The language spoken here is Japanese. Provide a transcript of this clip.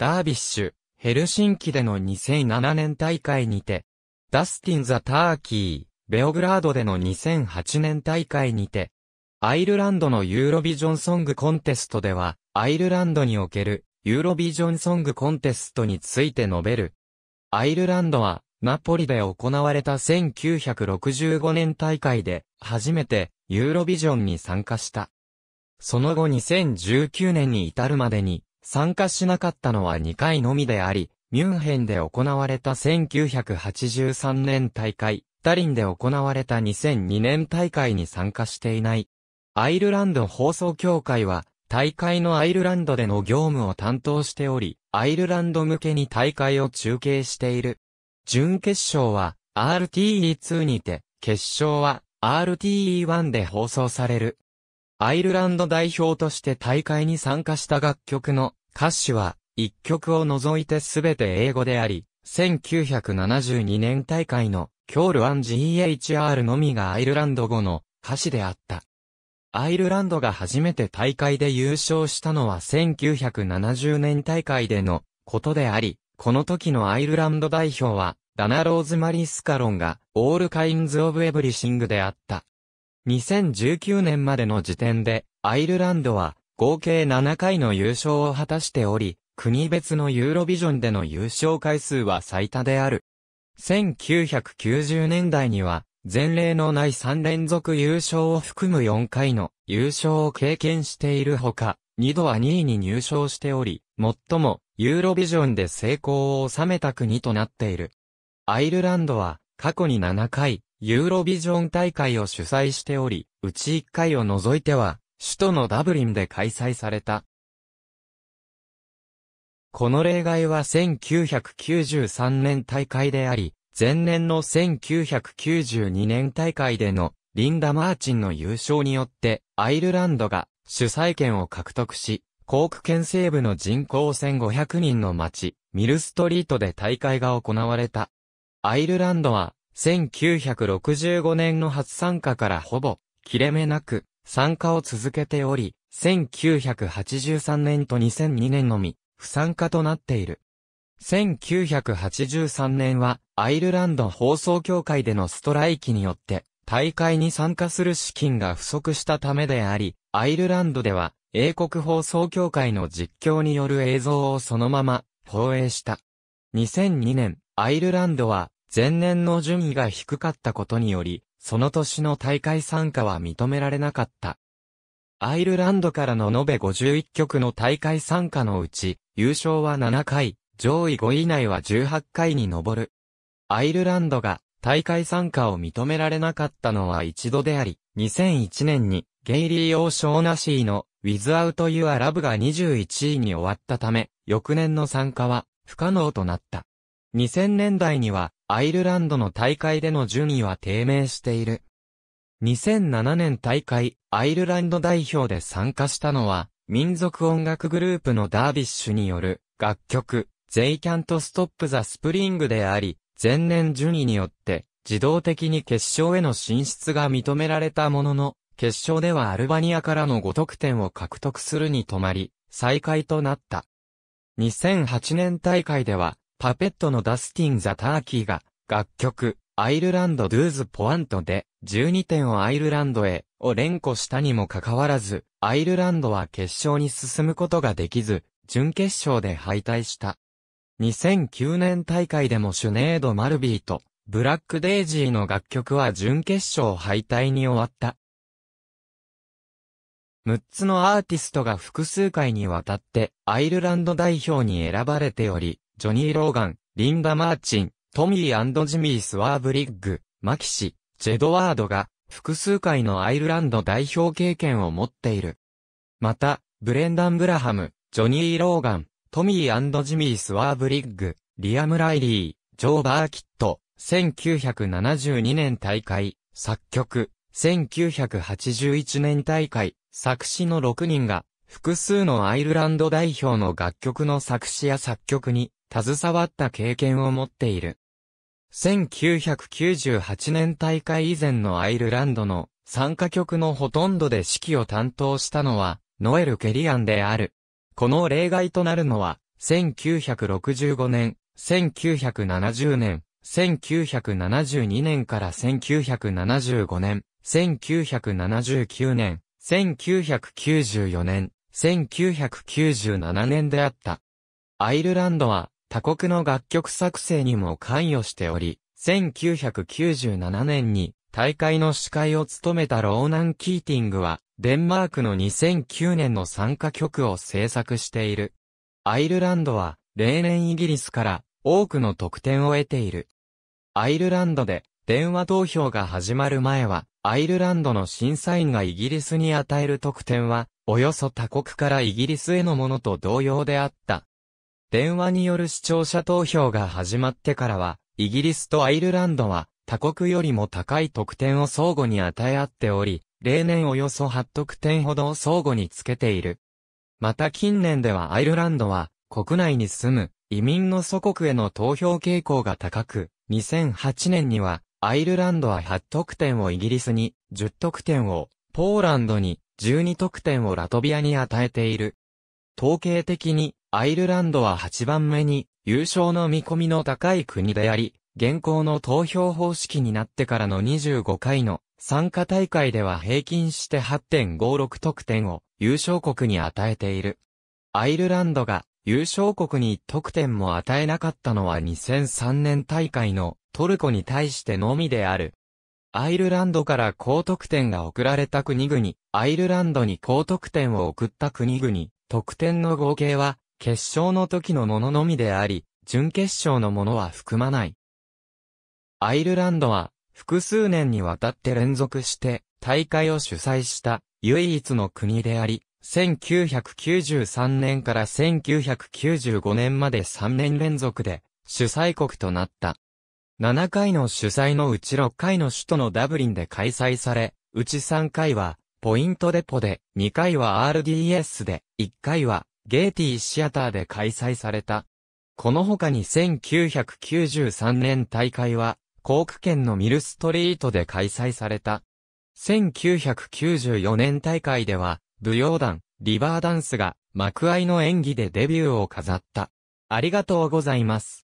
ダービッシュ、ヘルシンキでの2007年大会にて、ダスティン・ザ・ターキー、ベオグラードでの2008年大会にて、アイルランドのユーロビジョンソングコンテストでは、アイルランドにおけるユーロビジョンソングコンテストについて述べる。アイルランドは、ナポリで行われた1965年大会で、初めてユーロビジョンに参加した。その後2019年に至るまでに、参加しなかったのは2回のみであり、ミュンヘンで行われた1983年大会、タリンで行われた2002年大会に参加していない。アイルランド放送協会は、大会のアイルランドでの業務を担当しており、アイルランド向けに大会を中継している。準決勝は RTE2 にて、決勝は RTE1 で放送される。アイルランド代表として大会に参加した楽曲の歌詞は、一曲を除いてすべて英語であり、1972年大会のキョール 1GHR のみがアイルランド語の歌詞であった。アイルランドが初めて大会で優勝したのは1970年大会でのことであり、この時のアイルランド代表は、ダナ・ローズ・マリスカロンが、オールカインズ・オブ・エブリシングであった。2019年までの時点で、アイルランドは合計7回の優勝を果たしており、国別のユーロビジョンでの優勝回数は最多である。1990年代には、前例のない3連続優勝を含む4回の優勝を経験しているほか、2度は2位に入賞しており、最もユーロビジョンで成功を収めた国となっている。アイルランドは過去に7回、ユーロビジョン大会を主催しており、うち1回を除いては、首都のダブリンで開催された。この例外は1993年大会であり、前年の1992年大会でのリンダ・マーチンの優勝によってアイルランドが主催権を獲得し、コーク県西部の人口1500人の町、ミルストリートで大会が行われた。アイルランドは1965年の初参加からほぼ、切れ目なく、参加を続けており、1983年と2002年のみ、不参加となっている。1983年は、アイルランド放送協会でのストライキによって、大会に参加する資金が不足したためであり、アイルランドでは、英国放送協会の実況による映像をそのまま、放映した。2002年、アイルランドは、前年の順位が低かったことにより、その年の大会参加は認められなかった。アイルランドからの延べ51局の大会参加のうち、優勝は7回、上位5位以内は18回に上る。アイルランドが大会参加を認められなかったのは一度であり、2001年にゲイリー・オーショーナシーの Without You Are Love が21位に終わったため、翌年の参加は不可能となった。2000年代にはアイルランドの大会での順位は低迷している。2007年大会、アイルランド代表で参加したのは、民族音楽グループのダービッシュによる楽曲、They Can't Stop the Spring であり、前年順位によって自動的に決勝への進出が認められたものの、決勝ではアルバニアからの5得点を獲得するに止まり、再開となった。2008年大会では、パペットのダスティン・ザ・ターキーが、楽曲、アイルランド・ドゥーズ・ポワントで、12点をアイルランドへ、を連呼したにもかかわらず、アイルランドは決勝に進むことができず、準決勝で敗退した。2009年大会でもシュネード・マルビーと、ブラック・デイジーの楽曲は準決勝敗退に終わった。6つのアーティストが複数回にわたってアイルランド代表に選ばれており、ジョニー・ローガン、リンダ・マーチン、トミージミー・スワーブリッグ、マキシ、ジェドワードが、複数回のアイルランド代表経験を持っている。また、ブレンダン・ブラハム、ジョニー・ローガン、トミージミー・スワーブリッグ、リアム・ライリー、ジョー・バーキット、1972年大会、作曲、1981年大会、作詞の6人が、複数のアイルランド代表の楽曲の作詞や作曲に携わった経験を持っている。1998年大会以前のアイルランドの参加局のほとんどで指揮を担当したのはノエル・ケリアンである。この例外となるのは1965年、1970年、1972年から1975年、1979年、1994年、1997年であった。アイルランドは他国の楽曲作成にも関与しており、1997年に大会の司会を務めたローナン・キーティングは、デンマークの2009年の参加曲を制作している。アイルランドは、例年イギリスから多くの得点を得ている。アイルランドで電話投票が始まる前は、アイルランドの審査員がイギリスに与える得点は、およそ他国からイギリスへのものと同様であった。電話による視聴者投票が始まってからは、イギリスとアイルランドは他国よりも高い得点を相互に与え合っており、例年およそ8得点ほどを相互につけている。また近年ではアイルランドは国内に住む移民の祖国への投票傾向が高く、2008年にはアイルランドは8得点をイギリスに、10得点をポーランドに、12得点をラトビアに与えている。統計的にアイルランドは8番目に優勝の見込みの高い国であり、現行の投票方式になってからの25回の参加大会では平均して8.56得点を優勝国に与えている。アイルランドが優勝国に得点も与えなかったのは2003年大会のトルコに対してのみである。アイルランドから高得点が送られた国々、アイルランドに高得点を送った国々、得点の合計は、決勝の時のもののみであり、準決勝のものは含まない。アイルランドは、複数年にわたって連続して、大会を主催した、唯一の国であり、1993年から1995年まで3年連続で、主催国となった。7回の主催のうち6回の首都のダブリンで開催され、うち3回は、ポイントデポで、2回は RDS で、1回は、ゲーティーシアターで開催された。この他に1993年大会は、航空県のミルストリートで開催された。1994年大会では、舞踊団、リバーダンスが、幕愛の演技でデビューを飾った。ありがとうございます。